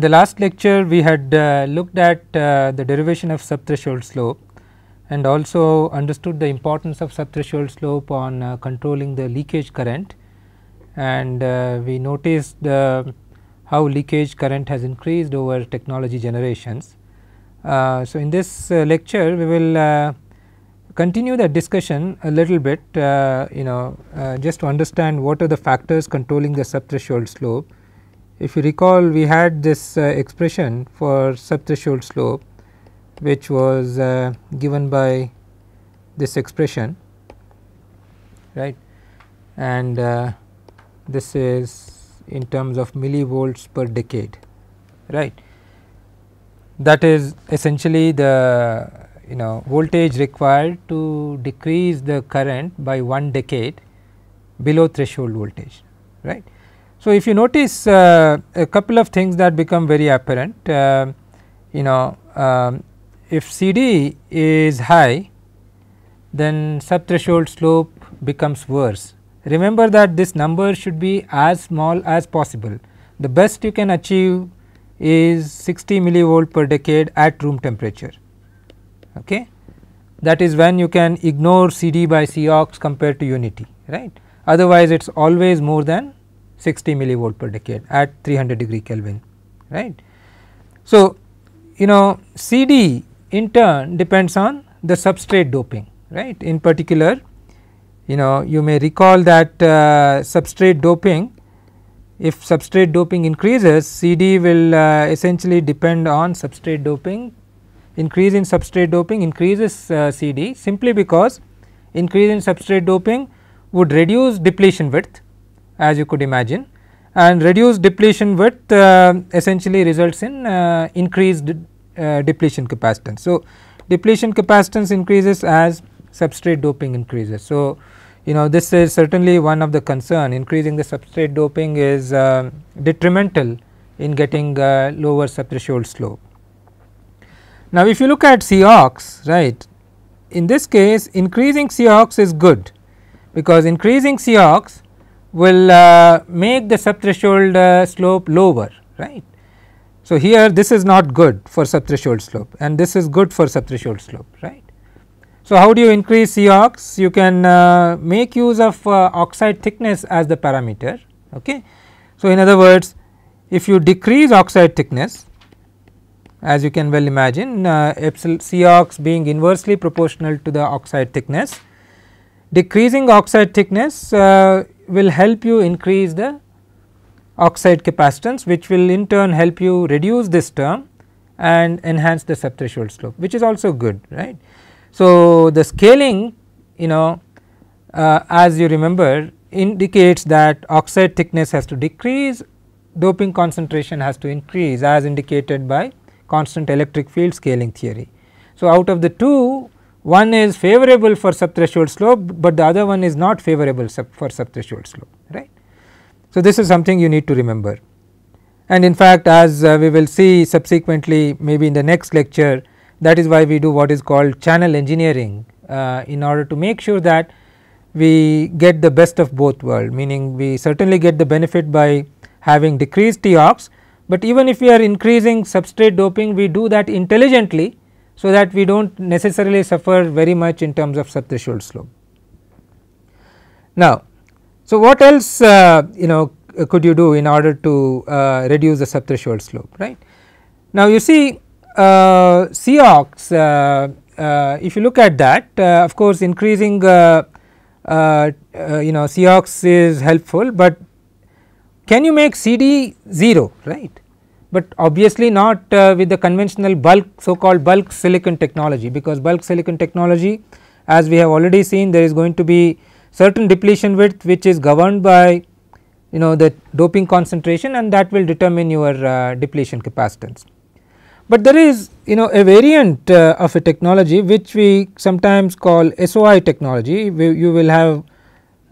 In the last lecture we had uh, looked at uh, the derivation of subthreshold slope and also understood the importance of subthreshold slope on uh, controlling the leakage current and uh, we noticed uh, how leakage current has increased over technology generations. Uh, so, in this lecture we will continue that discussion a little bit you know just to understand what are the factors controlling the subthreshold slope if you recall we had this uh, expression for subthreshold slope which was uh, given by this expression right and uh, this is in terms of millivolts per decade right that is essentially the you know voltage required to decrease the current by one decade below threshold voltage right so, if you notice uh, a couple of things that become very apparent, uh, you know um, if CD is high then subthreshold slope becomes worse. Remember that this number should be as small as possible. The best you can achieve is 60 millivolt per decade at room temperature. Okay? That is when you can ignore CD by Cox compared to unity, right. Otherwise, it is always more than 60 millivolt per decade at 300 degree Kelvin right. So, you know CD in turn depends on the substrate doping right in particular you know you may recall that uh, substrate doping if substrate doping increases CD will uh, essentially depend on substrate doping increase in substrate doping increases uh, CD simply because increase in substrate doping would reduce depletion width as you could imagine and reduced depletion width uh, essentially results in uh, increased uh, depletion capacitance. So, depletion capacitance increases as substrate doping increases. So, you know this is certainly one of the concern increasing the substrate doping is uh, detrimental in getting uh, lower subthreshold slope. Now, if you look at Cox right in this case increasing Cox is good because increasing Cox will uh, make the subthreshold uh, slope lower right. So, here this is not good for subthreshold slope and this is good for subthreshold slope right. So, how do you increase Cox? You can uh, make use of uh, oxide thickness as the parameter okay. So, in other words if you decrease oxide thickness as you can well imagine uh, epsilon Cox being inversely proportional to the oxide thickness. Decreasing oxide thickness uh, will help you increase the oxide capacitance which will in turn help you reduce this term and enhance the sub threshold slope which is also good right. So, the scaling you know uh, as you remember indicates that oxide thickness has to decrease doping concentration has to increase as indicated by constant electric field scaling theory. So, out of the two one is favorable for subthreshold slope, but the other one is not favorable sub for subthreshold slope right. So, this is something you need to remember and in fact, as uh, we will see subsequently maybe in the next lecture that is why we do what is called channel engineering uh, in order to make sure that we get the best of both worlds. meaning we certainly get the benefit by having decreased T but even if we are increasing substrate doping we do that intelligently so that we do not necessarily suffer very much in terms of subthreshold slope. Now, so what else uh, you know could you do in order to uh, reduce the subthreshold slope right. Now, you see uh, COX uh, uh, if you look at that uh, of course increasing uh, you know COX is helpful, but can you make CD 0 right but obviously not uh, with the conventional bulk so called bulk silicon technology because bulk silicon technology as we have already seen there is going to be certain depletion width which is governed by you know the doping concentration and that will determine your uh, depletion capacitance. But there is you know a variant uh, of a technology which we sometimes call SOI technology we, you will have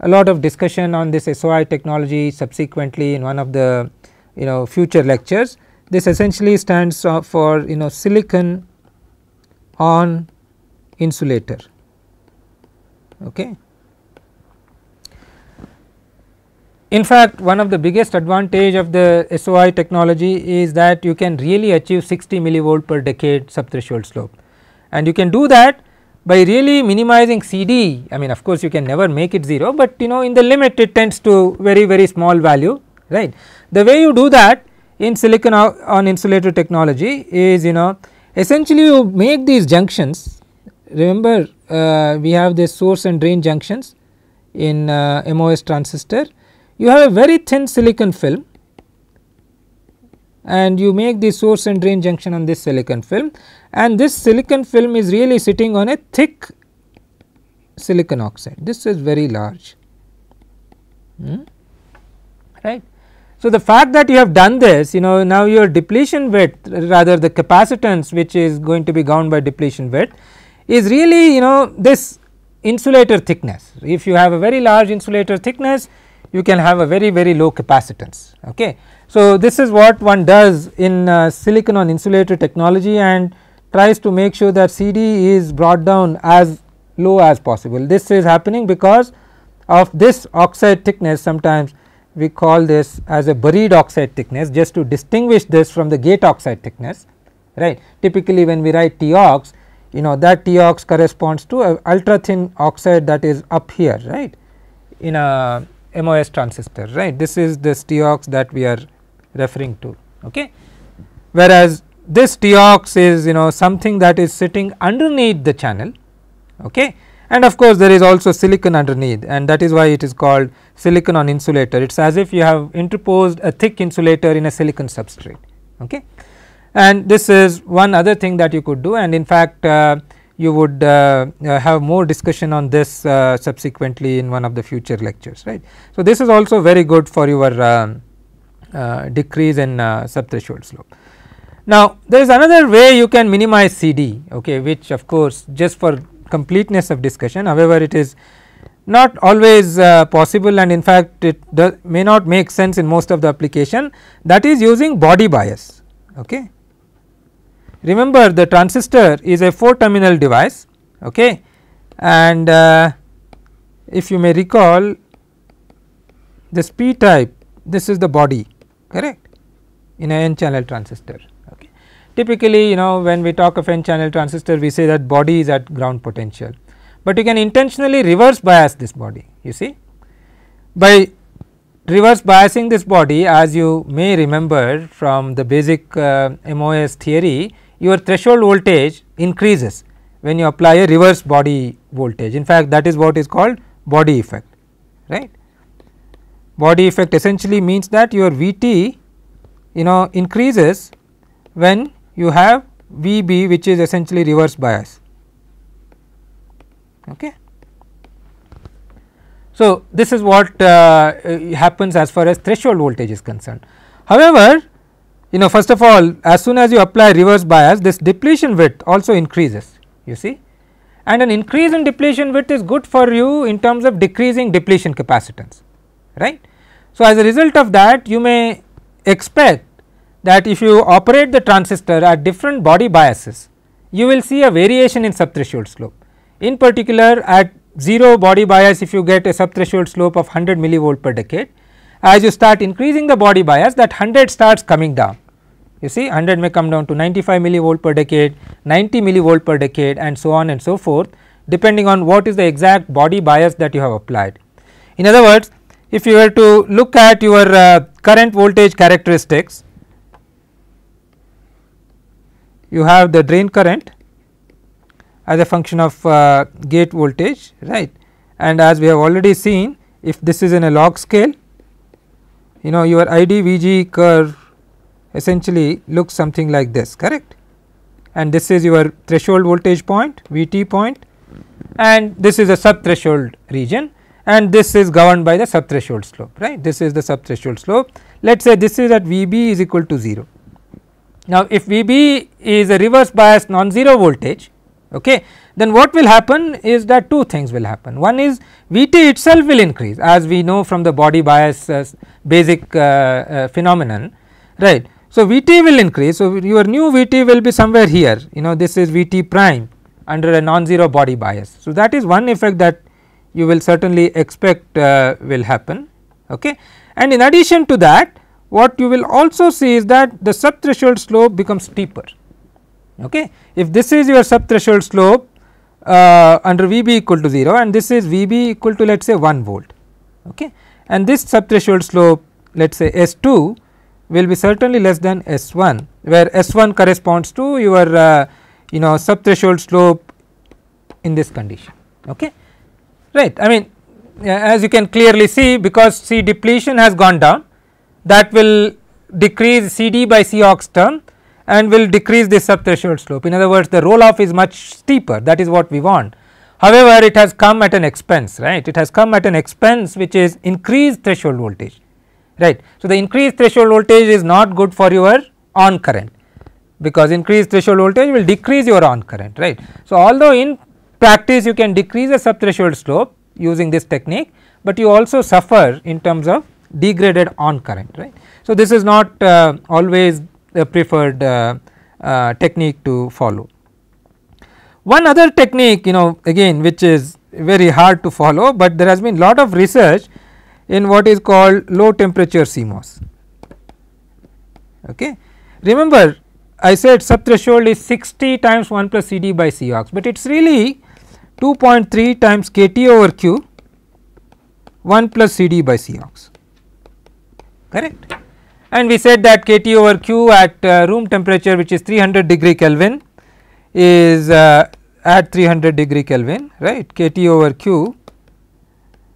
a lot of discussion on this SOI technology subsequently in one of the you know future lectures this essentially stands uh, for you know silicon on insulator. Okay. In fact, one of the biggest advantage of the SOI technology is that you can really achieve 60 millivolt per decade subthreshold slope and you can do that by really minimizing CD. I mean of course, you can never make it 0, but you know in the limit it tends to very very small value right. The way you do that in silicon on insulator technology is you know essentially you make these junctions remember uh, we have this source and drain junctions in uh, MOS transistor you have a very thin silicon film and you make the source and drain junction on this silicon film and this silicon film is really sitting on a thick silicon oxide this is very large hmm, right so, the fact that you have done this you know now your depletion width rather the capacitance which is going to be governed by depletion width is really you know this insulator thickness. If you have a very large insulator thickness you can have a very very low capacitance. Okay. So, this is what one does in uh, silicon on insulator technology and tries to make sure that CD is brought down as low as possible. This is happening because of this oxide thickness sometimes we call this as a buried oxide thickness just to distinguish this from the gate oxide thickness right. Typically when we write T ox you know that T ox corresponds to a ultra thin oxide that is up here right in a MOS transistor right this is this T ox that we are referring to okay. Whereas this T ox is you know something that is sitting underneath the channel okay and of course there is also silicon underneath and that is why it is called silicon on insulator it is as if you have interposed a thick insulator in a silicon substrate okay and this is one other thing that you could do and in fact uh, you would uh, uh have more discussion on this uh, subsequently in one of the future lectures right so this is also very good for your um, uh, decrease in uh, subthreshold slope now, there is another way you can minimize CD okay, which of course, just for completeness of discussion. However, it is not always uh, possible and in fact, it may not make sense in most of the application that is using body bias. Okay. Remember the transistor is a 4 terminal device okay. and uh, if you may recall this p type this is the body correct in a n channel transistor. Typically, you know when we talk of n channel transistor we say that body is at ground potential, but you can intentionally reverse bias this body you see. By reverse biasing this body as you may remember from the basic uh, MOS theory your threshold voltage increases when you apply a reverse body voltage. In fact, that is what is called body effect right. Body effect essentially means that your V t you know increases when you have VB which is essentially reverse bias. Okay. So, this is what uh, uh, happens as far as threshold voltage is concerned. However, you know first of all as soon as you apply reverse bias this depletion width also increases you see and an increase in depletion width is good for you in terms of decreasing depletion capacitance right. So, as a result of that you may expect that if you operate the transistor at different body biases, you will see a variation in subthreshold slope. In particular at 0 body bias if you get a subthreshold slope of 100 millivolt per decade, as you start increasing the body bias that 100 starts coming down. You see 100 may come down to 95 millivolt per decade, 90 millivolt per decade and so on and so forth depending on what is the exact body bias that you have applied. In other words, if you were to look at your uh, current voltage characteristics, you have the drain current as a function of uh, gate voltage right and as we have already seen if this is in a log scale you know your IDVG curve essentially looks something like this correct and this is your threshold voltage point VT point and this is a sub threshold region and this is governed by the sub threshold slope right this is the sub threshold slope let us say this is at VB is equal to 0 now, if Vb is a reverse bias non-zero voltage okay, then what will happen is that two things will happen. One is Vt itself will increase as we know from the body bias uh, basic uh, uh, phenomenon right. So, Vt will increase. So, your new Vt will be somewhere here you know this is Vt prime under a non-zero body bias. So, that is one effect that you will certainly expect uh, will happen okay. And in addition to that what you will also see is that the subthreshold slope becomes steeper. Okay. If this is your subthreshold slope uh, under Vb equal to 0 and this is Vb equal to let us say 1 volt okay. and this subthreshold slope let us say S2 will be certainly less than S1 where S1 corresponds to your uh, you know subthreshold slope in this condition okay. right. I mean as you can clearly see because see depletion has gone down that will decrease C D by C ox term and will decrease sub subthreshold slope. In other words, the roll off is much steeper that is what we want. However, it has come at an expense, right? It has come at an expense which is increased threshold voltage, right? So, the increased threshold voltage is not good for your on current because increased threshold voltage will decrease your on current, right? So, although in practice you can decrease the subthreshold slope using this technique, but you also suffer in terms of degraded on current right. So, this is not uh, always the preferred uh, uh, technique to follow. One other technique you know again which is very hard to follow, but there has been lot of research in what is called low temperature CMOS. Okay. Remember I said sub threshold is 60 times 1 plus CD by Cox, but it is really 2.3 times KT over Q 1 plus CD by Cox correct. And we said that k T over Q at uh, room temperature which is 300 degree Kelvin is uh, at 300 degree Kelvin right k T over Q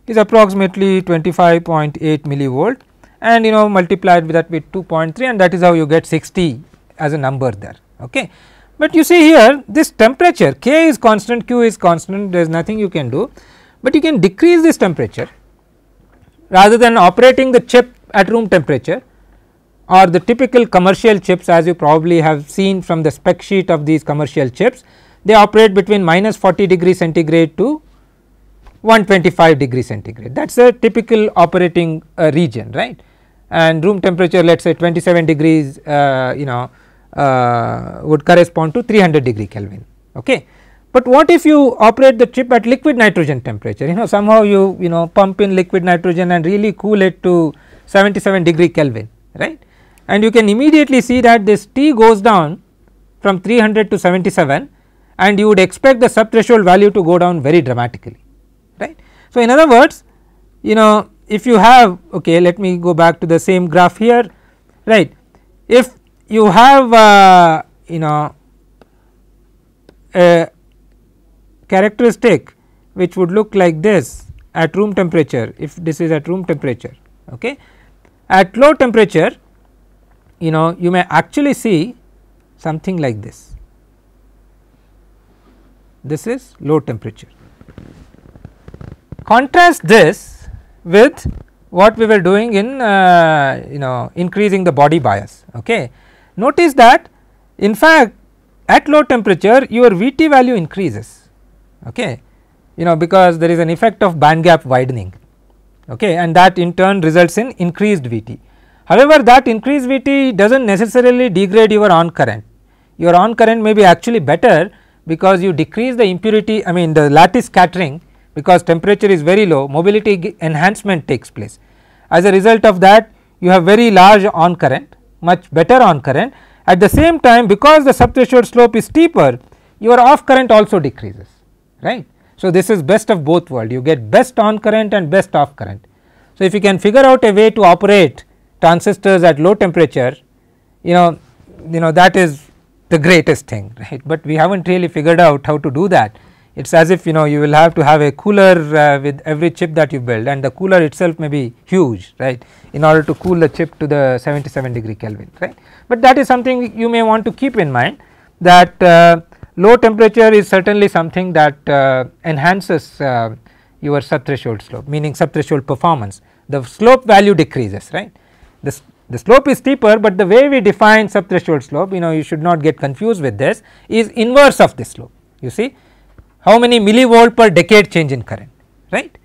is approximately 25.8 millivolt and you know multiplied with that with 2.3 and that is how you get 60 as a number there okay. But you see here this temperature k is constant Q is constant there is nothing you can do, but you can decrease this temperature rather than operating the chip at room temperature or the typical commercial chips as you probably have seen from the spec sheet of these commercial chips. They operate between minus 40 degree centigrade to 125 degree centigrade that is a typical operating uh, region right and room temperature let us say 27 degrees uh, you know uh, would correspond to 300 degree Kelvin. Okay. But what if you operate the chip at liquid nitrogen temperature you know somehow you you know pump in liquid nitrogen and really cool it to 77 degree Kelvin right and you can immediately see that this T goes down from 300 to 77 and you would expect the subthreshold value to go down very dramatically right. So, in other words you know if you have okay let me go back to the same graph here right if you have uh, you know a characteristic which would look like this at room temperature if this is at room temperature okay at low temperature you know you may actually see something like this. This is low temperature. Contrast this with what we were doing in uh, you know increasing the body bias. Okay. Notice that in fact at low temperature your Vt value increases okay you know because there is an effect of band gap widening okay, and that in turn results in increased Vt. However, that increased Vt does not necessarily degrade your on current, your on current may be actually better because you decrease the impurity I mean the lattice scattering because temperature is very low mobility enhancement takes place. As a result of that you have very large on current much better on current at the same time because the subthreshold slope is steeper your off current also decreases right. So, this is best of both world you get best on current and best off current. So, if you can figure out a way to operate transistors at low temperature you know you know that is the greatest thing right, but we have not really figured out how to do that. It is as if you know you will have to have a cooler uh, with every chip that you build and the cooler itself may be huge right in order to cool the chip to the 77 degree Kelvin right, but that is something you may want to keep in mind that uh, low temperature is certainly something that uh, enhances uh, your subthreshold slope meaning subthreshold performance the slope value decreases right the, the slope is steeper but the way we define subthreshold slope you know you should not get confused with this is inverse of this slope you see how many millivolt per decade change in current right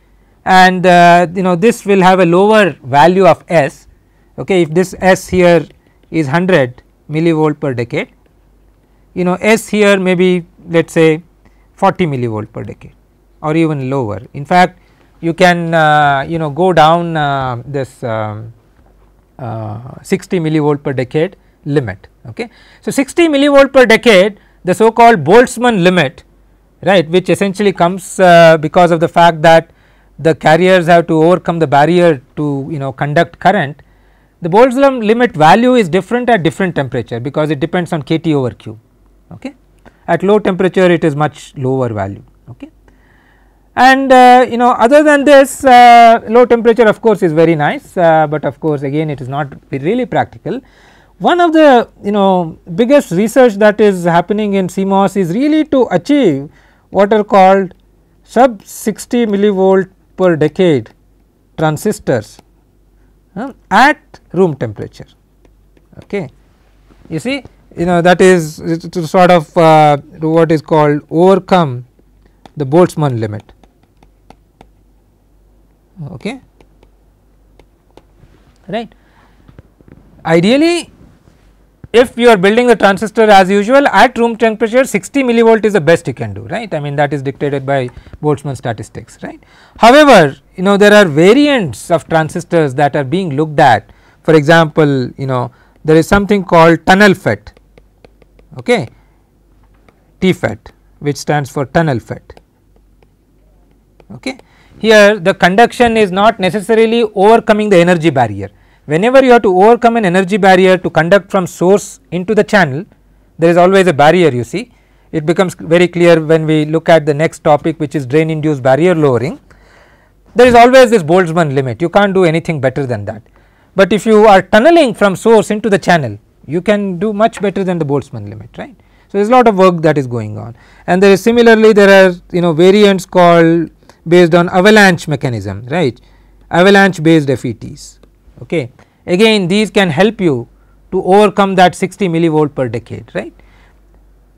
and uh, you know this will have a lower value of s okay if this s here is 100 millivolt per decade you know S here may be let us say 40 millivolt per decade or even lower. In fact, you can uh, you know go down uh, this um, uh, 60 millivolt per decade limit. Okay. So, 60 millivolt per decade the so called Boltzmann limit right which essentially comes uh, because of the fact that the carriers have to overcome the barrier to you know conduct current the Boltzmann limit value is different at different temperature because it depends on kT over Q okay. At low temperature it is much lower value okay. And uh, you know other than this uh, low temperature of course is very nice, uh, but of course again it is not really practical. One of the you know biggest research that is happening in CMOS is really to achieve what are called sub 60 millivolt per decade transistors at room temperature. Okay. You see you know that is to sort of uh, what is called overcome the Boltzmann limit. Okay. Right. Ideally, if you are building the transistor as usual at room temperature 60 millivolt is the best you can do right I mean that is dictated by Boltzmann statistics right. However, you know there are variants of transistors that are being looked at for example you know there is something called tunnel FET okay, TFAT which stands for tunnel fat. Okay. Here the conduction is not necessarily overcoming the energy barrier. Whenever you have to overcome an energy barrier to conduct from source into the channel, there is always a barrier you see. It becomes very clear when we look at the next topic which is drain induced barrier lowering. There is always this Boltzmann limit, you can't do anything better than that. But if you are tunneling from source into the channel, you can do much better than the Boltzmann limit right. So, there is a lot of work that is going on and there is similarly there are you know variants called based on avalanche mechanism right avalanche based FETs okay. Again these can help you to overcome that 60 millivolt per decade right.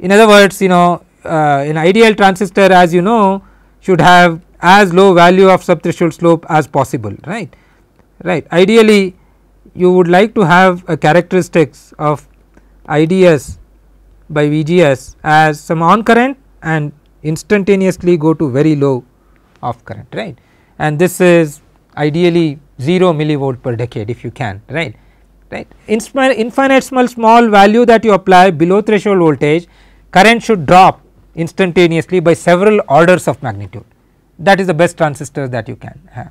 In other words you know uh, an ideal transistor as you know should have as low value of subthreshold slope as possible right right ideally you would like to have a characteristics of IDS by VGS as some on current and instantaneously go to very low off current right and this is ideally 0 millivolt per decade if you can right right infinite small small value that you apply below threshold voltage current should drop instantaneously by several orders of magnitude that is the best transistors that you can have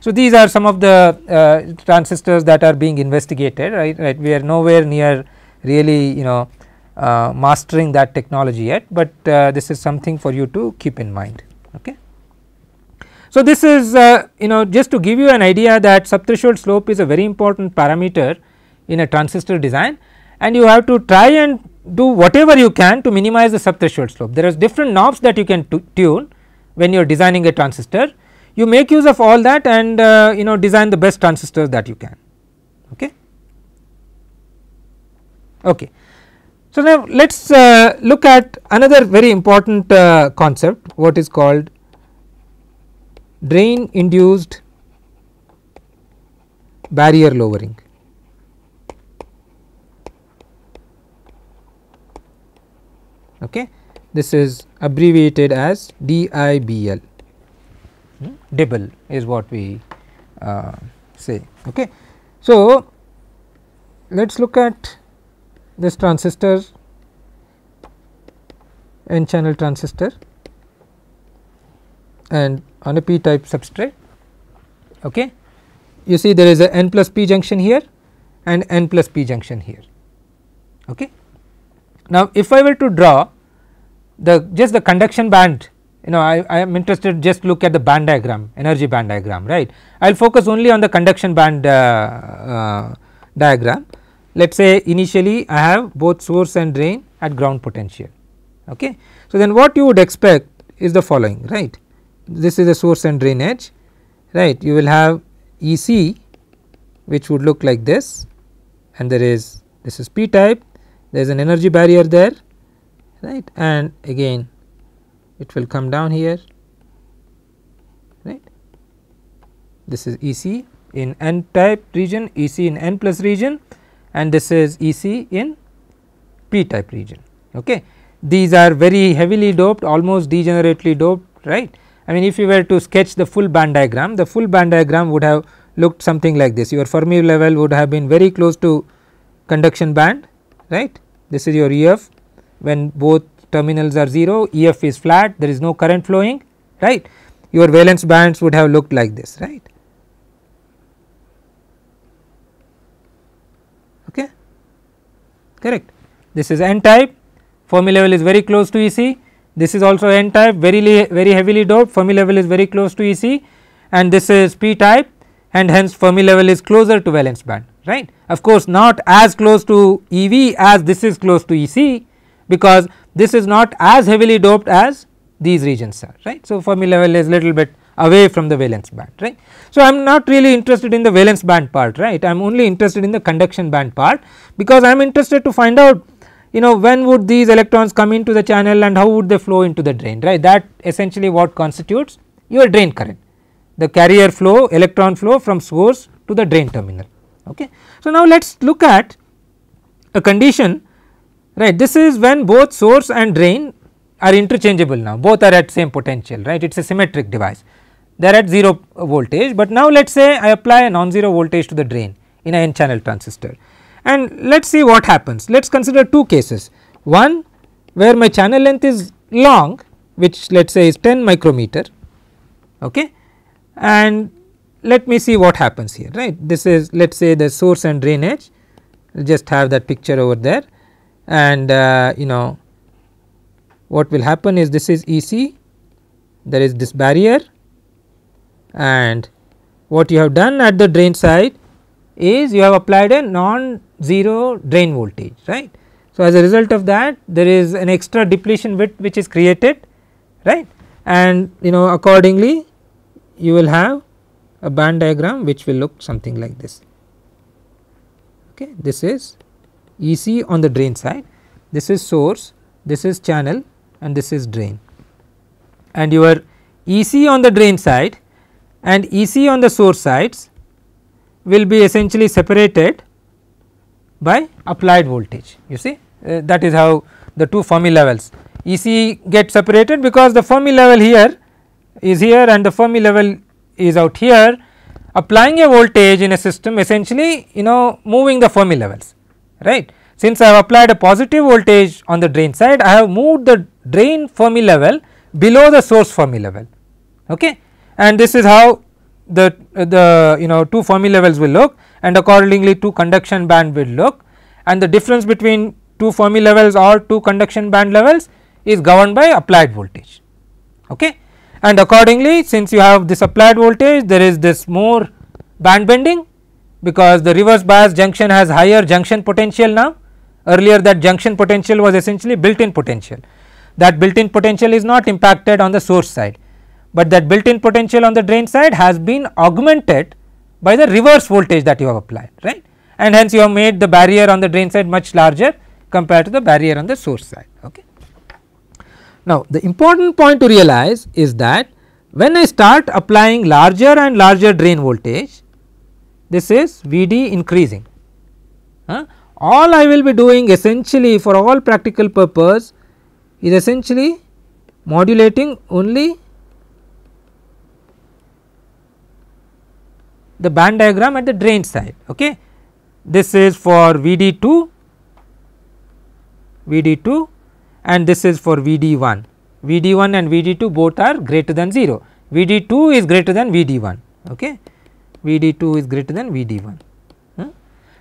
so, these are some of the uh, transistors that are being investigated right, right we are nowhere near really you know uh, mastering that technology yet, but uh, this is something for you to keep in mind. Okay. So, this is uh, you know just to give you an idea that subthreshold slope is a very important parameter in a transistor design and you have to try and do whatever you can to minimize the subthreshold slope. There are different knobs that you can tune when you are designing a transistor you make use of all that and uh, you know design the best transistors that you can okay okay so now let us uh, look at another very important uh, concept what is called drain induced barrier lowering okay this is abbreviated as DIBL Double dibble is what we uh, say. Okay. So, let us look at this transistor n channel transistor and on a p type substrate. Okay. You see there is a n plus p junction here and n plus p junction here. Okay. Now, if I were to draw the just the conduction band you know I, I am interested just look at the band diagram energy band diagram right. I will focus only on the conduction band uh, uh, diagram let us say initially I have both source and drain at ground potential ok. So, then what you would expect is the following right this is the source and drain edge right you will have EC which would look like this and there is this is p type there is an energy barrier there right and again it will come down here right this is EC in n type region EC in n plus region and this is EC in p type region okay these are very heavily doped almost degenerately doped right i mean if you were to sketch the full band diagram the full band diagram would have looked something like this your fermi level would have been very close to conduction band right this is your ef when both terminals are 0, EF is flat, there is no current flowing, right. Your valence bands would have looked like this, right. Okay, correct. This is N type, Fermi level is very close to EC, this is also N type, very, very heavily doped, Fermi level is very close to EC and this is P type and hence Fermi level is closer to valence band right. Of course, not as close to EV as this is close to EC because this is not as heavily doped as these regions are right. So, Fermi level is little bit away from the valence band right. So, I am not really interested in the valence band part right I am only interested in the conduction band part because I am interested to find out you know when would these electrons come into the channel and how would they flow into the drain right that essentially what constitutes your drain current the carrier flow electron flow from source to the drain terminal. Okay. So, now let us look at a condition right. This is when both source and drain are interchangeable now, both are at same potential, right. It is a symmetric device. They are at 0 voltage, but now let us say I apply a non-zero voltage to the drain in a n channel transistor and let us see what happens. Let us consider two cases, one where my channel length is long which let us say is 10 micrometer okay and let me see what happens here right this is let us say the source and drain edge just have that picture over there and uh, you know what will happen is this is EC there is this barrier and what you have done at the drain side is you have applied a non zero drain voltage right. So, as a result of that there is an extra depletion width which is created right and you know accordingly you will have a band diagram which will look something like this okay this is EC on the drain side, this is source, this is channel and this is drain. And your EC on the drain side and EC on the source sides will be essentially separated by applied voltage you see uh, that is how the two Fermi levels EC get separated because the Fermi level here is here and the Fermi level is out here applying a voltage in a system essentially you know moving the Fermi levels right. Since I have applied a positive voltage on the drain side, I have moved the drain Fermi level below the source Fermi level, okay. And this is how the, uh, the you know two Fermi levels will look and accordingly two conduction band will look and the difference between two Fermi levels or two conduction band levels is governed by applied voltage, okay. And accordingly since you have this applied voltage there is this more band bending because the reverse bias junction has higher junction potential now earlier that junction potential was essentially built in potential that built in potential is not impacted on the source side but that built in potential on the drain side has been augmented by the reverse voltage that you have applied right and hence you have made the barrier on the drain side much larger compared to the barrier on the source side okay now the important point to realize is that when i start applying larger and larger drain voltage this is V d increasing. All I will be doing essentially for all practical purpose is essentially modulating only the band diagram at the drain side. Okay. This is for V d 2, V d 2 and this is for V d 1. V d 1 and V d 2 both are greater than 0, V d 2 is greater than V d 1. Okay. Vd2 is greater than Vd1. Hmm.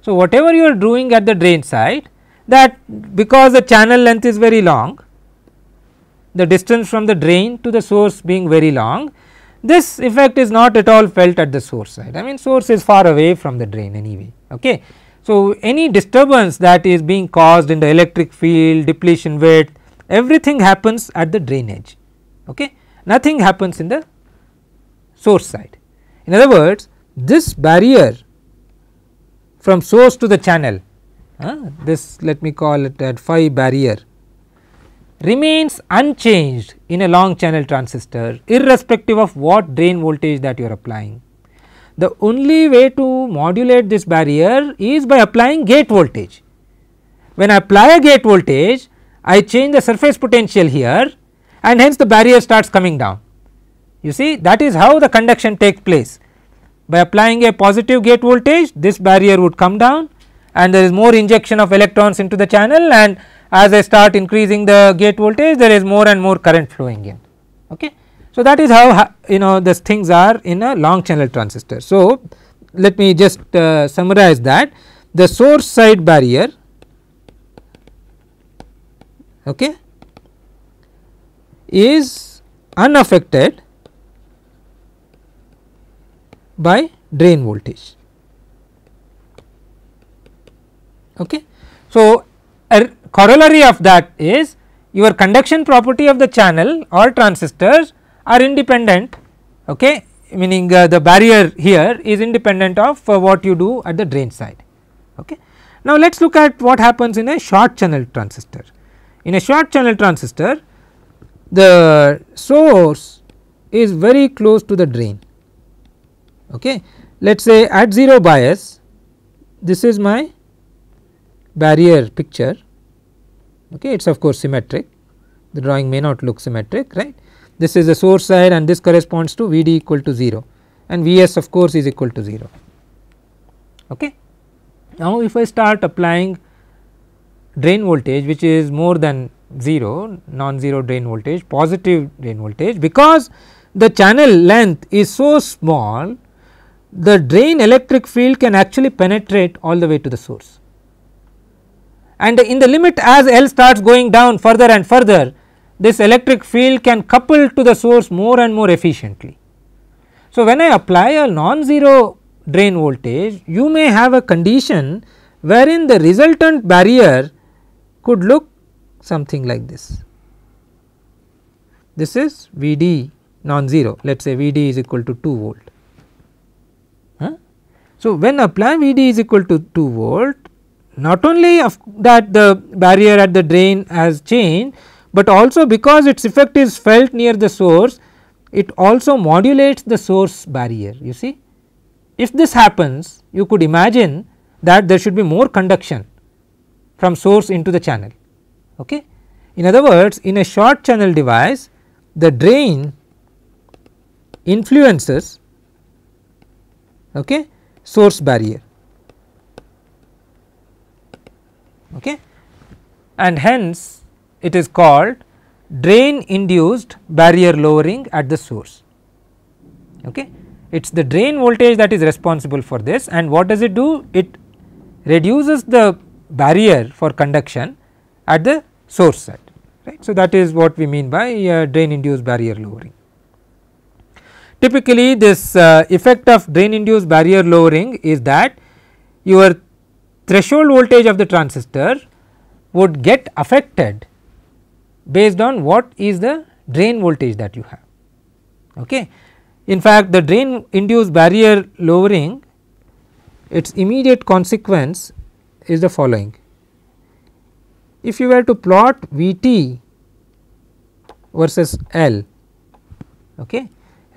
So, whatever you are doing at the drain side that because the channel length is very long, the distance from the drain to the source being very long, this effect is not at all felt at the source side. I mean source is far away from the drain anyway. Okay. So, any disturbance that is being caused in the electric field, depletion width, everything happens at the drain edge. Okay. Nothing happens in the source side. In other words, this barrier from source to the channel uh, this let me call it at phi barrier remains unchanged in a long channel transistor irrespective of what drain voltage that you are applying. The only way to modulate this barrier is by applying gate voltage. When I apply a gate voltage, I change the surface potential here and hence the barrier starts coming down. You see that is how the conduction takes place. By applying a positive gate voltage this barrier would come down and there is more injection of electrons into the channel and as I start increasing the gate voltage there is more and more current flowing in. Okay. So, that is how you know the things are in a long channel transistor. So, let me just uh, summarize that the source side barrier okay, is unaffected by drain voltage. Okay. So, a corollary of that is your conduction property of the channel or transistors are independent okay meaning uh, the barrier here is independent of uh, what you do at the drain side. Okay. Now, let us look at what happens in a short channel transistor. In a short channel transistor, the source is very close to the drain Okay. Let us say at 0 bias this is my barrier picture okay it is of course symmetric the drawing may not look symmetric right this is the source side and this corresponds to vd equal to 0 and vs of course is equal to 0 okay now if i start applying drain voltage which is more than 0 non zero drain voltage positive drain voltage because the channel length is so small the drain electric field can actually penetrate all the way to the source. And in the limit as L starts going down further and further, this electric field can couple to the source more and more efficiently. So, when I apply a non-zero drain voltage, you may have a condition wherein the resultant barrier could look something like this. This is V d non-zero, let us say V d is equal to 2 volt. So, when apply Vd is equal to 2 volt, not only that the barrier at the drain has changed, but also because its effect is felt near the source, it also modulates the source barrier you see. If this happens, you could imagine that there should be more conduction from source into the channel. Okay? In other words, in a short channel device, the drain influences okay, source barrier okay and hence it is called drain induced barrier lowering at the source okay it is the drain voltage that is responsible for this and what does it do it reduces the barrier for conduction at the source side right so that is what we mean by uh, drain induced barrier lowering Typically this uh, effect of drain induced barrier lowering is that your threshold voltage of the transistor would get affected based on what is the drain voltage that you have. Okay. In fact, the drain induced barrier lowering its immediate consequence is the following. If you were to plot V t versus L, okay,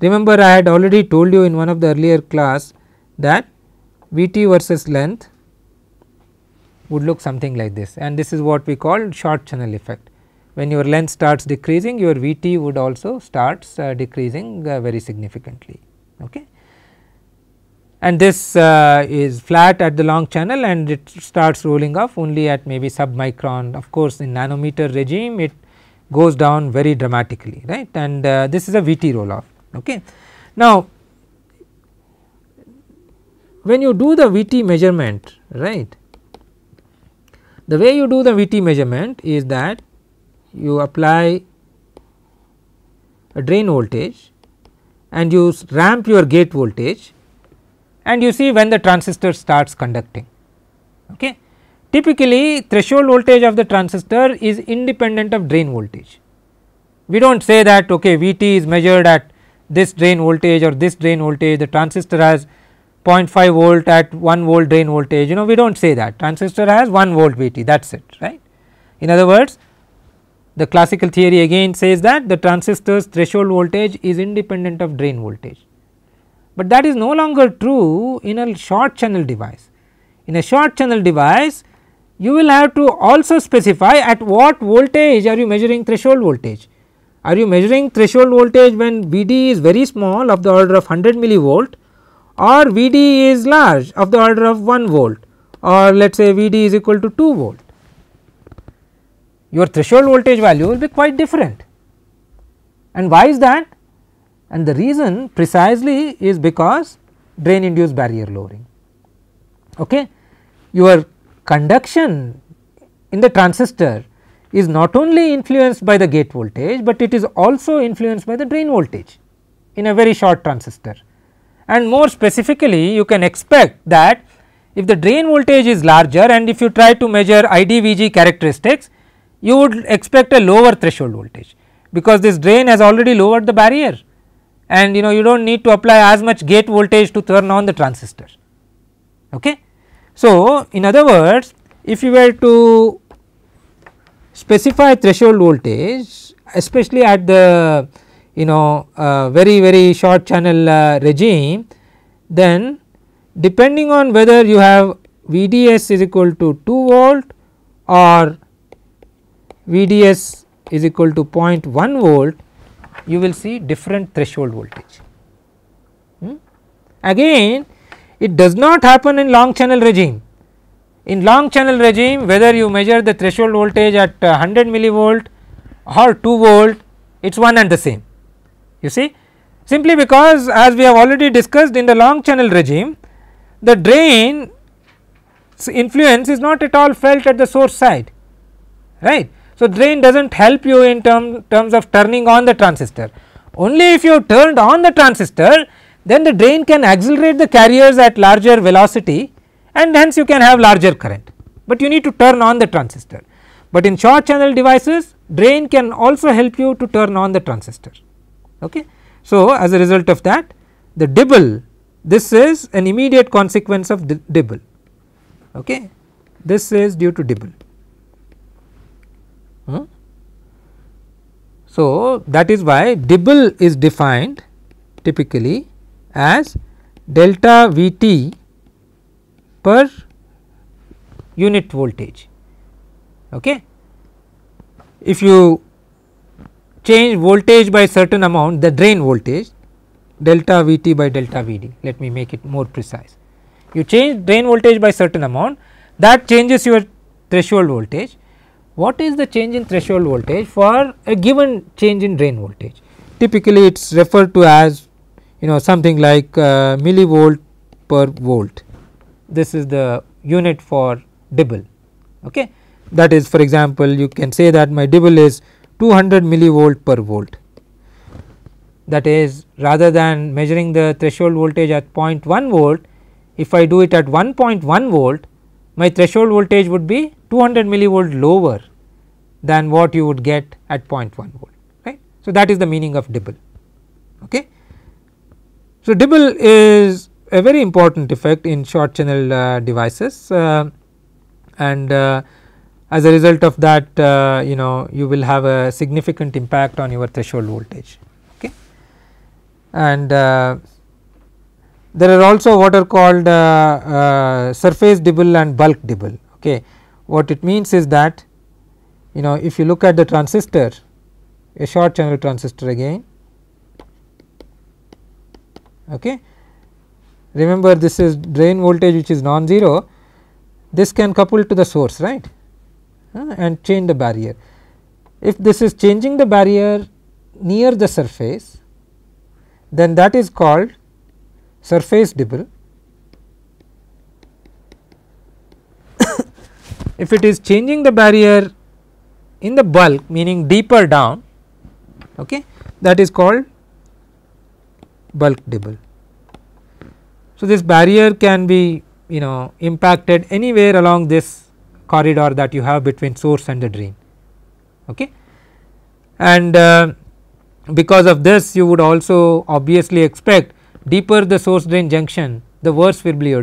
Remember I had already told you in one of the earlier class that Vt versus length would look something like this and this is what we call short channel effect. When your length starts decreasing your Vt would also starts uh, decreasing uh, very significantly. Okay. And this uh, is flat at the long channel and it starts rolling off only at maybe sub micron. of course in nanometer regime it goes down very dramatically right and uh, this is a Vt roll off okay. Now when you do the VT measurement right the way you do the VT measurement is that you apply a drain voltage and you ramp your gate voltage and you see when the transistor starts conducting. Okay. Typically threshold voltage of the transistor is independent of drain voltage. We do not say that okay VT is measured at this drain voltage or this drain voltage the transistor has 0.5 volt at 1 volt drain voltage you know we do not say that transistor has 1 volt VT that is it right. In other words the classical theory again says that the transistor's threshold voltage is independent of drain voltage, but that is no longer true in a short channel device. In a short channel device you will have to also specify at what voltage are you measuring threshold voltage are you measuring threshold voltage when Vd is very small of the order of 100 millivolt or Vd is large of the order of 1 volt or let us say Vd is equal to 2 volt? Your threshold voltage value will be quite different. And why is that? And the reason precisely is because drain induced barrier lowering. Okay? Your conduction in the transistor is not only influenced by the gate voltage, but it is also influenced by the drain voltage in a very short transistor. And more specifically you can expect that if the drain voltage is larger and if you try to measure IDVG characteristics, you would expect a lower threshold voltage because this drain has already lowered the barrier and you know you do not need to apply as much gate voltage to turn on the transistor. Okay? So, in other words if you were to specify threshold voltage especially at the you know uh, very very short channel uh, regime then depending on whether you have VDS is equal to 2 volt or VDS is equal to 0.1 volt you will see different threshold voltage. Hmm? Again it does not happen in long channel regime in long channel regime whether you measure the threshold voltage at 100 uh, millivolt or 2 volt it is one and the same you see simply because as we have already discussed in the long channel regime the drain influence is not at all felt at the source side right. So, drain does not help you in term, terms of turning on the transistor only if you turned on the transistor then the drain can accelerate the carriers at larger velocity and hence you can have larger current, but you need to turn on the transistor. But in short channel devices drain can also help you to turn on the transistor. Okay. So, as a result of that the dibble this is an immediate consequence of dibble okay this is due to dibble hmm. so that is why dibble is defined typically as delta vt per unit voltage. Okay. If you change voltage by certain amount the drain voltage delta V t by delta V d let me make it more precise. You change drain voltage by certain amount that changes your threshold voltage. What is the change in threshold voltage for a given change in drain voltage? Typically it is referred to as you know something like uh, millivolt per volt this is the unit for dibble okay that is for example you can say that my dibble is 200 millivolt per volt that is rather than measuring the threshold voltage at 0.1 volt if I do it at 1.1 volt my threshold voltage would be 200 millivolt lower than what you would get at 0.1 volt right. So, that is the meaning of dibble okay. So, dibble is a very important effect in short channel uh, devices uh, and uh, as a result of that uh, you know you will have a significant impact on your threshold voltage okay and there are also what are called surface dibble and bulk dibble okay what it means is that you know if you look at the transistor a short channel transistor again okay remember this is drain voltage which is non-zero, this can couple to the source right uh, and change the barrier. If this is changing the barrier near the surface, then that is called surface dibble. if it is changing the barrier in the bulk meaning deeper down, okay, that is called bulk dibble. So, this barrier can be you know impacted anywhere along this corridor that you have between source and the drain. Okay. And uh, because of this you would also obviously expect deeper the source drain junction the worse will be your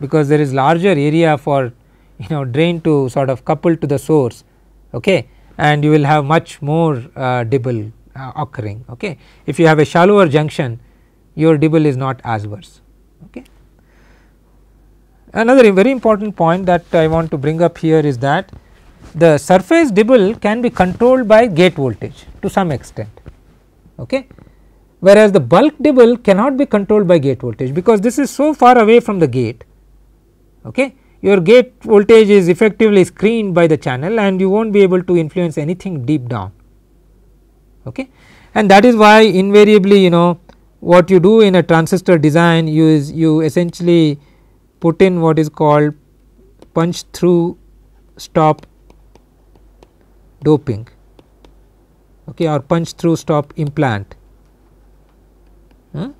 because there is larger area for you know drain to sort of couple to the source okay and you will have much more uh, dibble uh, occurring okay if you have a shallower junction your dibble is not as worse Another very important point that I want to bring up here is that the surface dibble can be controlled by gate voltage to some extent okay whereas the bulk dibble cannot be controlled by gate voltage because this is so far away from the gate okay your gate voltage is effectively screened by the channel and you won't be able to influence anything deep down okay and that is why invariably you know what you do in a transistor design you is you essentially put in what is called punch through stop doping okay, or punch through stop implant. Hmm?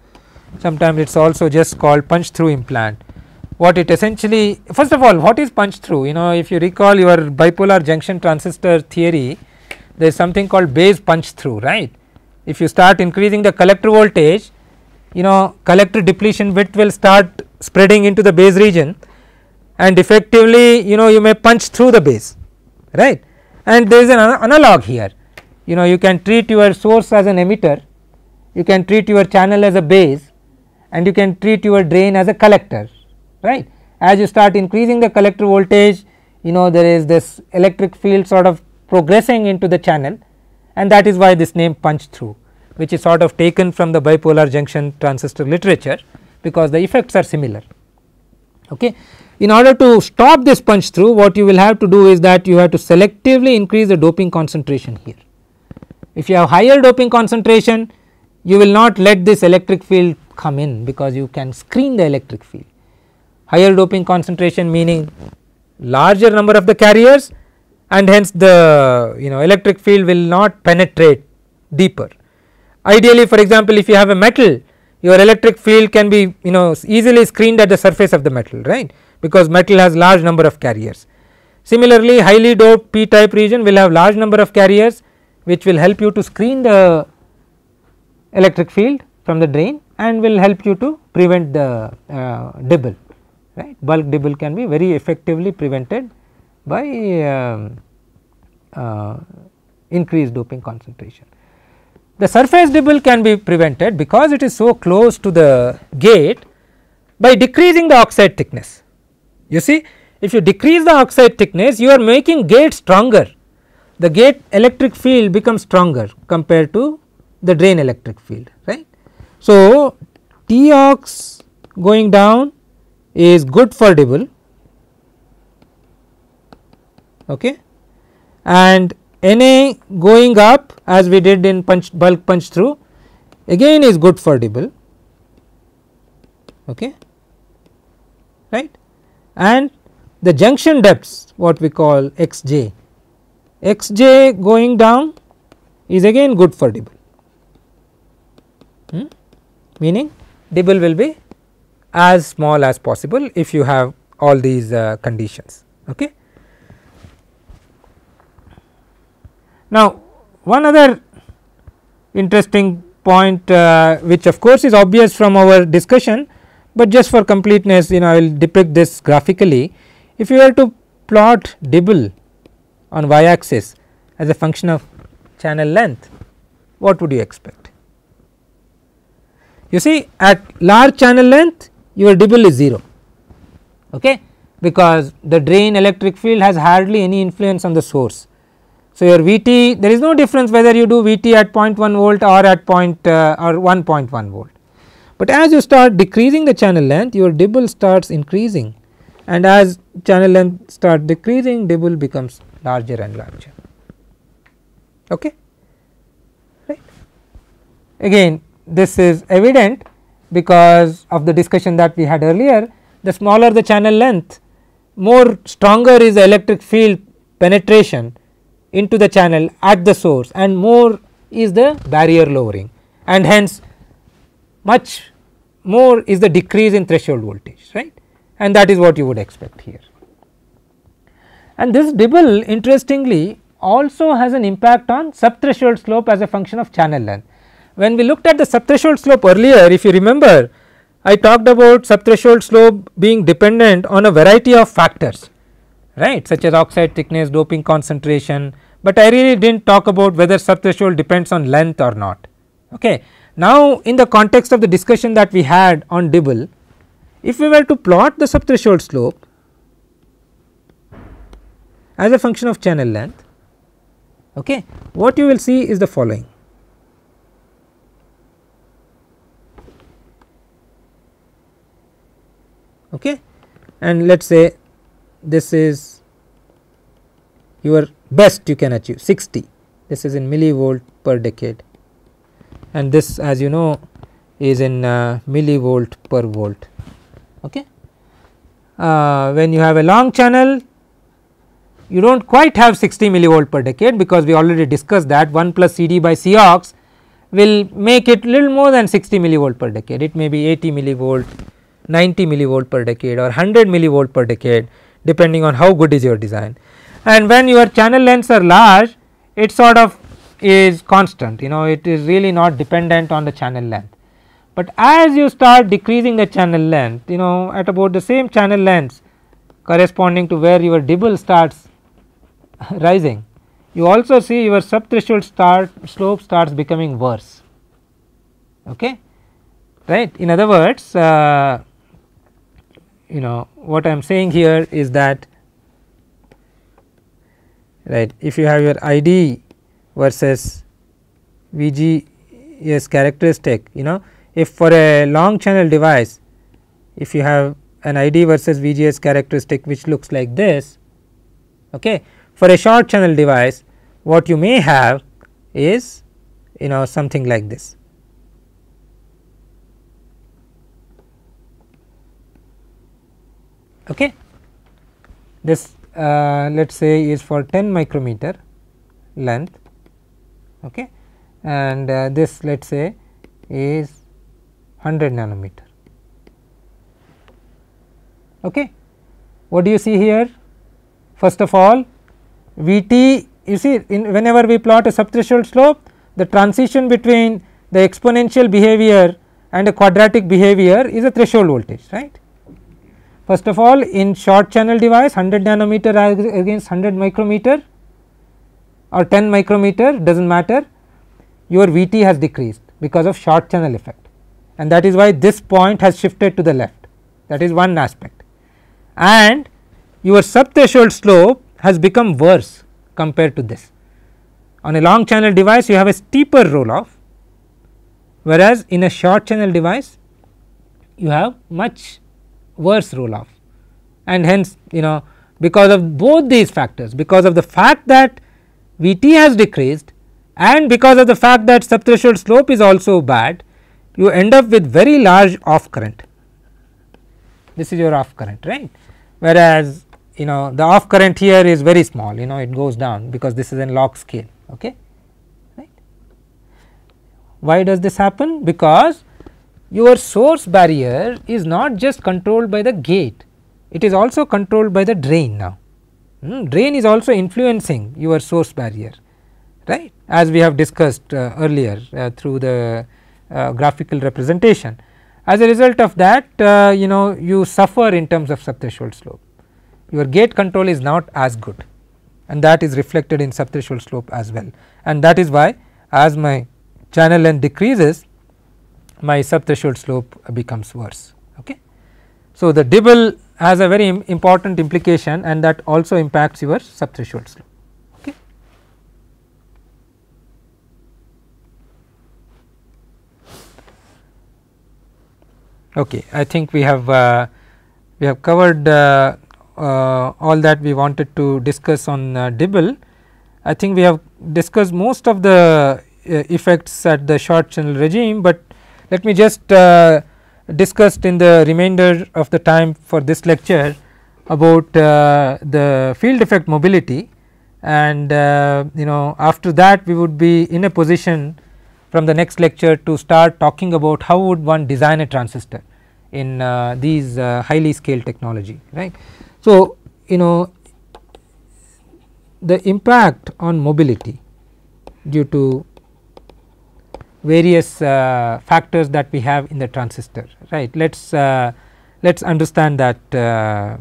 Sometimes it is also just called punch through implant. What it essentially first of all what is punch through you know if you recall your bipolar junction transistor theory there is something called base punch through right. If you start increasing the collector voltage you know collector depletion width will start spreading into the base region and effectively you know you may punch through the base right and there is an analog here you know you can treat your source as an emitter you can treat your channel as a base and you can treat your drain as a collector right as you start increasing the collector voltage you know there is this electric field sort of progressing into the channel and that is why this name punch through which is sort of taken from the bipolar junction transistor literature because the effects are similar. Okay. In order to stop this punch through what you will have to do is that you have to selectively increase the doping concentration here. If you have higher doping concentration you will not let this electric field come in because you can screen the electric field. Higher doping concentration meaning larger number of the carriers and hence the you know electric field will not penetrate deeper. Ideally for example if you have a metal your electric field can be you know easily screened at the surface of the metal right because metal has large number of carriers. Similarly, highly doped p type region will have large number of carriers which will help you to screen the electric field from the drain and will help you to prevent the uh, dibble right bulk dibble can be very effectively prevented by um, uh, increased doping concentration. The surface debris can be prevented because it is so close to the gate by decreasing the oxide thickness. You see if you decrease the oxide thickness you are making gate stronger the gate electric field becomes stronger compared to the drain electric field right. So, T ox going down is good for Dibble okay and Na going up as we did in punch bulk punch through again is good for Dibble okay right and the junction depths what we call xj xj going down is again good for Dibble hmm? meaning Dibble will be as small as possible if you have all these uh, conditions okay Now, one other interesting point uh, which of course is obvious from our discussion, but just for completeness you know I will depict this graphically. If you were to plot dibble on y axis as a function of channel length, what would you expect? You see at large channel length your dibble is 0 okay, because the drain electric field has hardly any influence on the source so, your Vt there is no difference whether you do Vt at 0.1 volt or at point uh, or 1.1 volt. But as you start decreasing the channel length your dibble starts increasing and as channel length start decreasing dibble becomes larger and larger. Okay? Right. Again this is evident because of the discussion that we had earlier the smaller the channel length more stronger is the electric field penetration into the channel at the source and more is the barrier lowering and hence much more is the decrease in threshold voltage right and that is what you would expect here. And this dibble interestingly also has an impact on subthreshold slope as a function of channel length. When we looked at the subthreshold slope earlier if you remember I talked about subthreshold slope being dependent on a variety of factors right such as oxide thickness, doping concentration, but I really did not talk about whether subthreshold depends on length or not. Okay. Now, in the context of the discussion that we had on Dibble, if we were to plot the subthreshold slope as a function of channel length, okay, what you will see is the following. Okay. And let us say this is your best you can achieve 60 this is in millivolt per decade and this as you know is in uh, millivolt per volt. Okay. Uh, when you have a long channel you do not quite have 60 millivolt per decade because we already discussed that 1 plus CD by Cox will make it little more than 60 millivolt per decade it may be 80 millivolt 90 millivolt per decade or 100 millivolt per decade depending on how good is your design and when your channel lengths are large it sort of is constant you know it is really not dependent on the channel length. But as you start decreasing the channel length you know at about the same channel length corresponding to where your dibble starts rising you also see your subthreshold start slope starts becoming worse okay right in other words uh, you know what i am saying here is that right. If you have your ID versus VGS characteristic, you know if for a long channel device, if you have an ID versus VGS characteristic which looks like this, okay. For a short channel device, what you may have is you know something like this. Okay. This uh, let us say is for 10 micrometer length okay and uh, this let us say is 100 nanometer okay what do you see here first of all vt you see in whenever we plot a subthreshold slope the transition between the exponential behavior and a quadratic behavior is a threshold voltage right First of all in short channel device 100 nanometer against 100 micrometer or 10 micrometer does not matter your Vt has decreased because of short channel effect and that is why this point has shifted to the left that is one aspect and your subthreshold slope has become worse compared to this. On a long channel device you have a steeper roll off whereas in a short channel device you have much Worse rule of and hence you know because of both these factors because of the fact that Vt has decreased and because of the fact that subthreshold slope is also bad you end up with very large off current this is your off current right whereas you know the off current here is very small you know it goes down because this is in log scale okay right why does this happen because your source barrier is not just controlled by the gate, it is also controlled by the drain now. Hmm, drain is also influencing your source barrier, right as we have discussed uh, earlier uh, through the uh, graphical representation. As a result of that, uh, you know you suffer in terms of subthreshold slope. Your gate control is not as good and that is reflected in subthreshold slope as well and that is why as my channel length decreases my subthreshold slope becomes worse. Okay. So, the dibble has a very Im important implication and that also impacts your subthreshold slope. Okay. Okay, I think we have uh, we have covered uh, uh, all that we wanted to discuss on uh, dibble. I think we have discussed most of the uh, effects at the short channel regime, but let me just uh, discuss in the remainder of the time for this lecture about uh, the field effect mobility and uh, you know after that we would be in a position from the next lecture to start talking about how would one design a transistor in uh, these uh, highly scaled technology right. So, you know the impact on mobility due to various uh, factors that we have in the transistor right. Let us uh, let us understand that uh,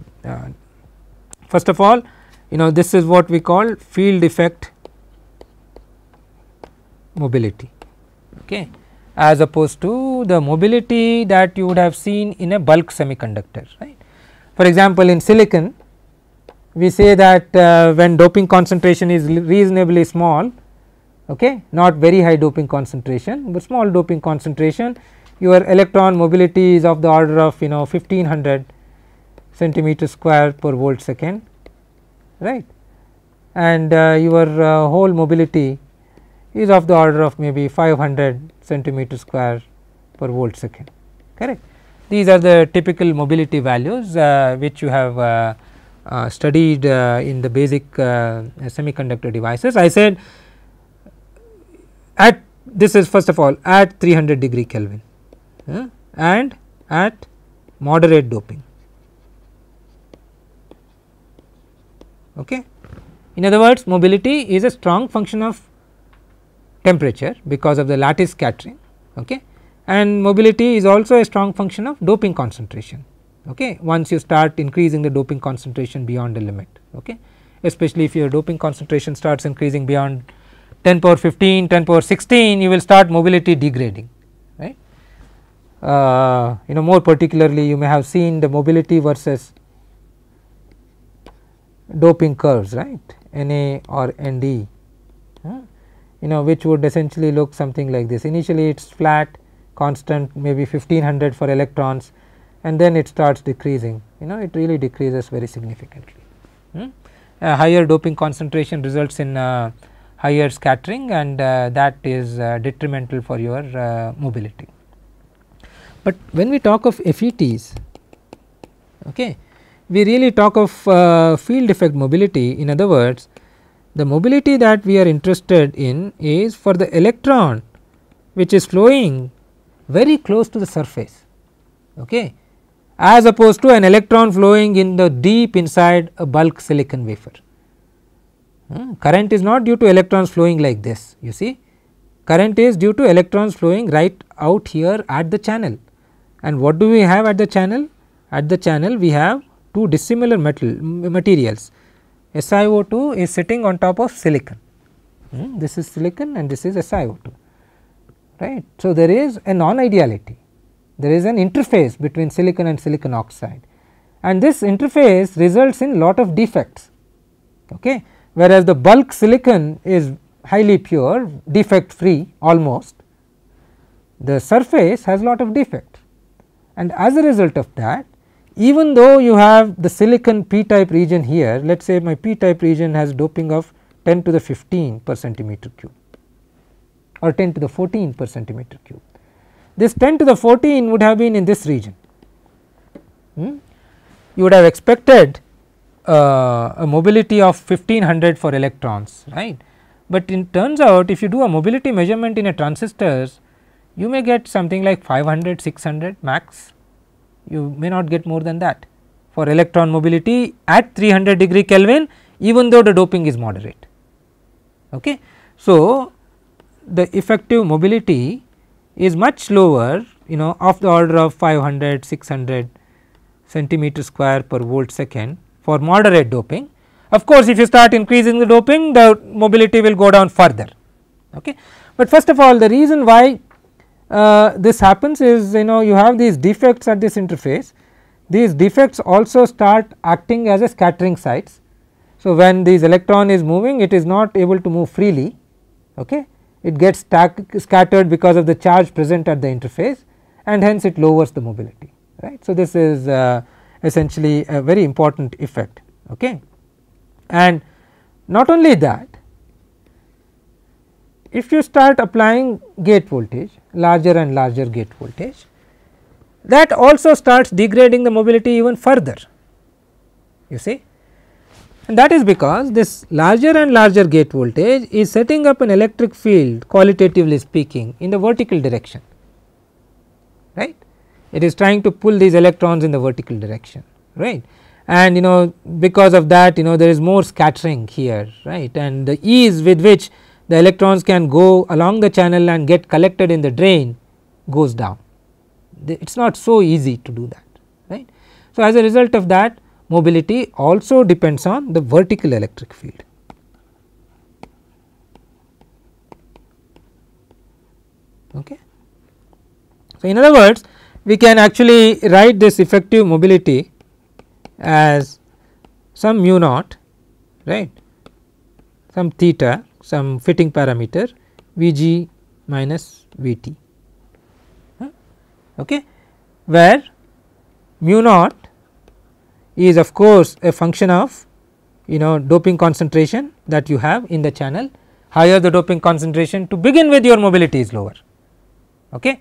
first of all you know this is what we call field effect mobility okay as opposed to the mobility that you would have seen in a bulk semiconductor right for example in silicon we say that uh, when doping concentration is reasonably small okay not very high doping concentration but small doping concentration your electron mobility is of the order of you know 1500 centimeter square per volt second right and uh, your uh, whole mobility is of the order of maybe 500 centimeter square per volt second correct these are the typical mobility values uh, which you have uh, uh, studied uh, in the basic semiconductor devices i said at this is first of all at 300 degree Kelvin uh, and at moderate doping. Okay. In other words mobility is a strong function of temperature because of the lattice scattering okay. and mobility is also a strong function of doping concentration okay. once you start increasing the doping concentration beyond the limit okay. especially if your doping concentration starts increasing beyond 10 power 15, 10 power 16 you will start mobility degrading right. Uh, you know more particularly you may have seen the mobility versus doping curves right Na or Nd uh, you know which would essentially look something like this initially it is flat constant maybe 1500 for electrons and then it starts decreasing you know it really decreases very significantly. Hmm? higher doping concentration results in uh, higher scattering and uh, that is uh, detrimental for your uh, mobility. But when we talk of FETs, okay, we really talk of uh, field effect mobility. In other words, the mobility that we are interested in is for the electron which is flowing very close to the surface okay, as opposed to an electron flowing in the deep inside a bulk silicon wafer. Hmm. current is not due to electrons flowing like this you see current is due to electrons flowing right out here at the channel and what do we have at the channel at the channel we have two dissimilar metal materials SiO2 is sitting on top of silicon hmm. this is silicon and this is SiO2 right. So, there is a non ideality there is an interface between silicon and silicon oxide and this interface results in lot of defects. Okay whereas the bulk silicon is highly pure defect free almost the surface has lot of defect and as a result of that even though you have the silicon p type region here let us say my p type region has doping of 10 to the 15 per centimeter cube or 10 to the 14 per centimeter cube. This 10 to the 14 would have been in this region. Hmm? You would have expected uh, a mobility of 1500 for electrons right. But it turns out if you do a mobility measurement in a transistors you may get something like 500 600 max you may not get more than that for electron mobility at 300 degree Kelvin even though the doping is moderate. Okay. So, the effective mobility is much lower you know of the order of 500 600 centimeter square per volt second for moderate doping. Of course, if you start increasing the doping the mobility will go down further. Okay. But first of all the reason why uh, this happens is you know you have these defects at this interface these defects also start acting as a scattering sites. So, when this electron is moving it is not able to move freely okay. it gets scattered because of the charge present at the interface and hence it lowers the mobility right. So, this is uh, essentially a very important effect. Okay. And not only that, if you start applying gate voltage, larger and larger gate voltage, that also starts degrading the mobility even further, you see. And that is because this larger and larger gate voltage is setting up an electric field qualitatively speaking in the vertical direction it is trying to pull these electrons in the vertical direction right and you know because of that you know there is more scattering here right and the ease with which the electrons can go along the channel and get collected in the drain goes down it is not so easy to do that right. So, as a result of that mobility also depends on the vertical electric field. Okay. So, in other words we can actually write this effective mobility as some mu naught right some theta some fitting parameter V g minus V t okay, where mu naught is of course a function of you know doping concentration that you have in the channel higher the doping concentration to begin with your mobility is lower okay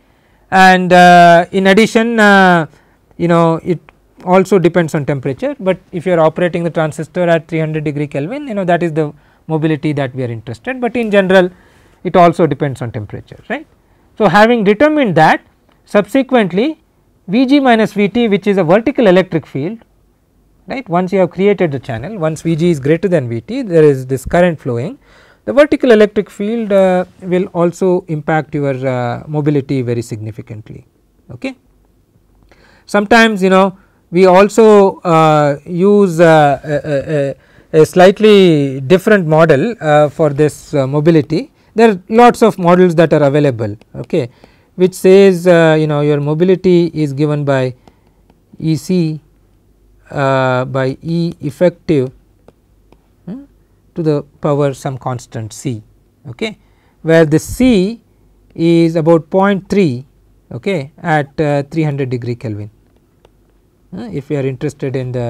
and uh, in addition uh, you know it also depends on temperature, but if you are operating the transistor at 300 degree Kelvin you know that is the mobility that we are interested, but in general it also depends on temperature right. So, having determined that subsequently V g minus V t which is a vertical electric field right once you have created the channel once V g is greater than V t there is this current flowing the vertical electric field uh, will also impact your uh, mobility very significantly. Okay. Sometimes you know we also uh, use uh, a, a, a, slightly different model uh, for this uh, mobility. There are lots of models that are available okay, which says you know your mobility is given by E c by E effective to the power some constant c okay where the c is about 0.3 okay at uh, 300 degree kelvin uh, if you are interested in the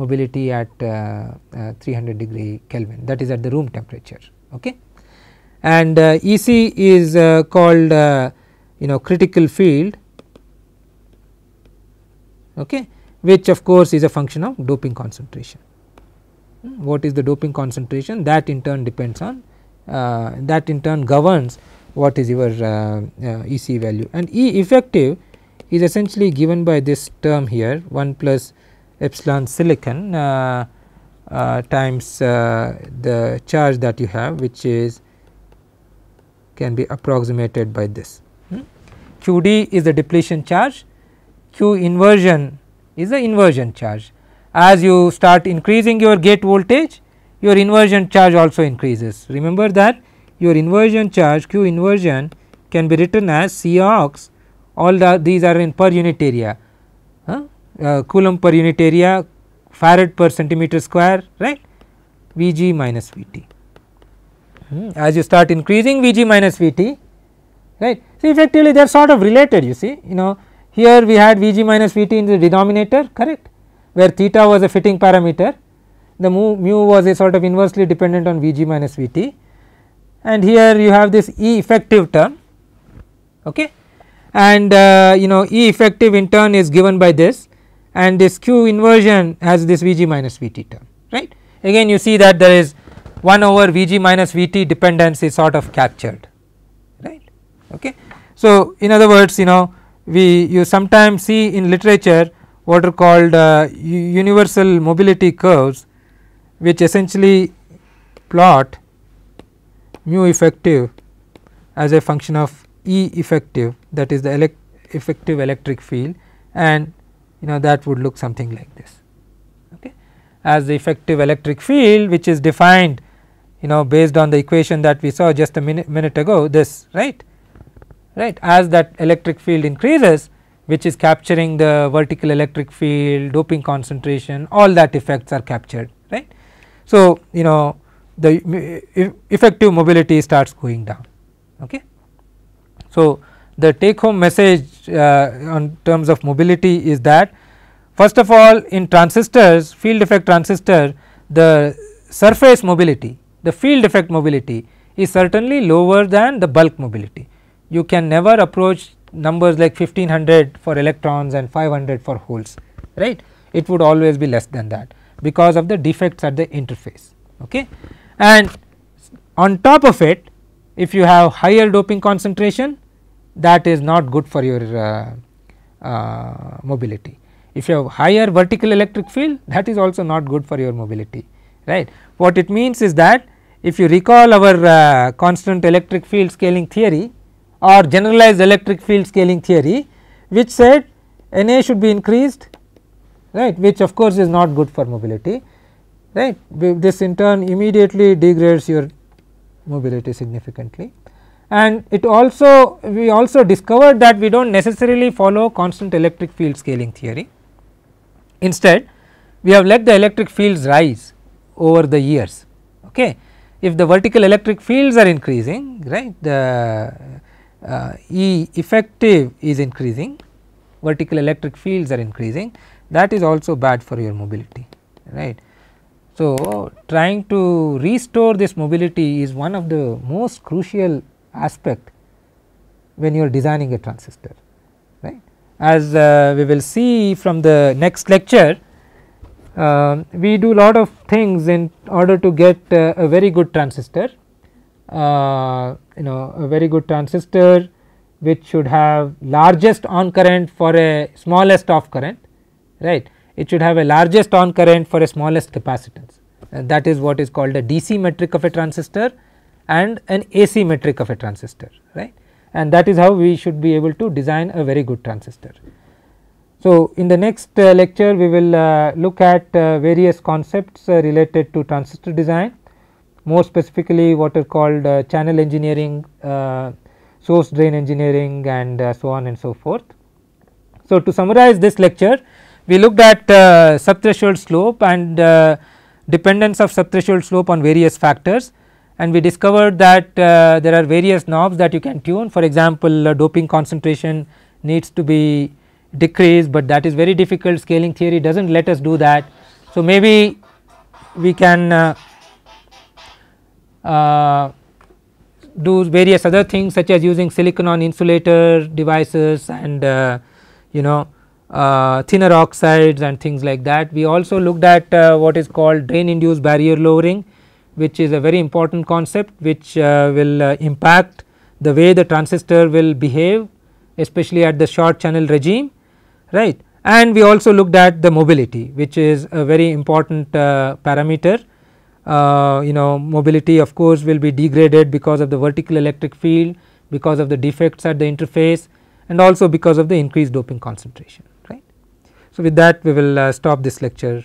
mobility at uh, uh 300 degree kelvin that is at the room temperature okay and uh, ec is uh, called you know critical field okay which of course is a function of doping concentration what is the doping concentration that in turn depends on uh, that in turn governs what is your uh, uh EC value and E effective is essentially given by this term here 1 plus epsilon silicon uh, uh, times the charge that you have which is can be approximated by this. Hmm. QD is the depletion charge, Q inversion is the inversion charge as you start increasing your gate voltage your inversion charge also increases. Remember that your inversion charge q inversion can be written as C aux all the these are in per unit area huh? uh, coulomb per unit area farad per centimeter square right Vg minus Vt. Hmm. As you start increasing Vg minus Vt right. See, effectively they are sort of related you see you know here we had Vg minus Vt in the denominator correct where theta was a fitting parameter the mu, mu was a sort of inversely dependent on Vg minus Vt and here you have this E effective term okay and uh, you know E effective in turn is given by this and this Q inversion has this Vg minus Vt term right. Again you see that there is 1 over Vg minus Vt dependence is sort of captured right okay. So in other words you know we you sometimes see in literature what are called uh, universal mobility curves which essentially plot mu effective as a function of E effective that is the elect effective electric field and you know that would look something like this okay. as the effective electric field which is defined you know based on the equation that we saw just a minute, minute ago this right right as that electric field increases which is capturing the vertical electric field, doping concentration all that effects are captured right. So, you know the effective mobility starts going down. Okay. So, the take home message uh, on terms of mobility is that first of all in transistors field effect transistor the surface mobility the field effect mobility is certainly lower than the bulk mobility. You can never approach numbers like 1500 for electrons and 500 for holes right it would always be less than that because of the defects at the interface okay and on top of it if you have higher doping concentration that is not good for your uh, uh, mobility if you have higher vertical electric field that is also not good for your mobility right what it means is that if you recall our uh, constant electric field scaling theory or generalized electric field scaling theory which said N A should be increased right which of course is not good for mobility right this in turn immediately degrades your mobility significantly and it also we also discovered that we do not necessarily follow constant electric field scaling theory. Instead we have let the electric fields rise over the years. Okay. If the vertical electric fields are increasing right the uh, e effective is increasing, vertical electric fields are increasing that is also bad for your mobility right. So, trying to restore this mobility is one of the most crucial aspect when you are designing a transistor right. As uh, we will see from the next lecture uh, we do lot of things in order to get uh, a very good transistor uh, you know a very good transistor which should have largest on current for a smallest off current right it should have a largest on current for a smallest capacitance and that is what is called a DC metric of a transistor and an AC metric of a transistor right and that is how we should be able to design a very good transistor. So, in the next uh, lecture we will uh, look at uh, various concepts uh, related to transistor design more specifically what are called uh, channel engineering, uh, source drain engineering and uh, so on and so forth. So, to summarize this lecture we looked at uh, subthreshold slope and uh, dependence of subthreshold slope on various factors and we discovered that uh, there are various knobs that you can tune for example, doping concentration needs to be decreased, but that is very difficult scaling theory does not let us do that. So, maybe we can uh, do various other things such as using silicon on insulator devices and uh, you know uh, thinner oxides and things like that. We also looked at uh, what is called drain induced barrier lowering which is a very important concept which uh, will uh, impact the way the transistor will behave especially at the short channel regime right and we also looked at the mobility which is a very important parameter uh, you know mobility of course will be degraded because of the vertical electric field because of the defects at the interface and also because of the increased doping concentration right. So, with that we will uh, stop this lecture.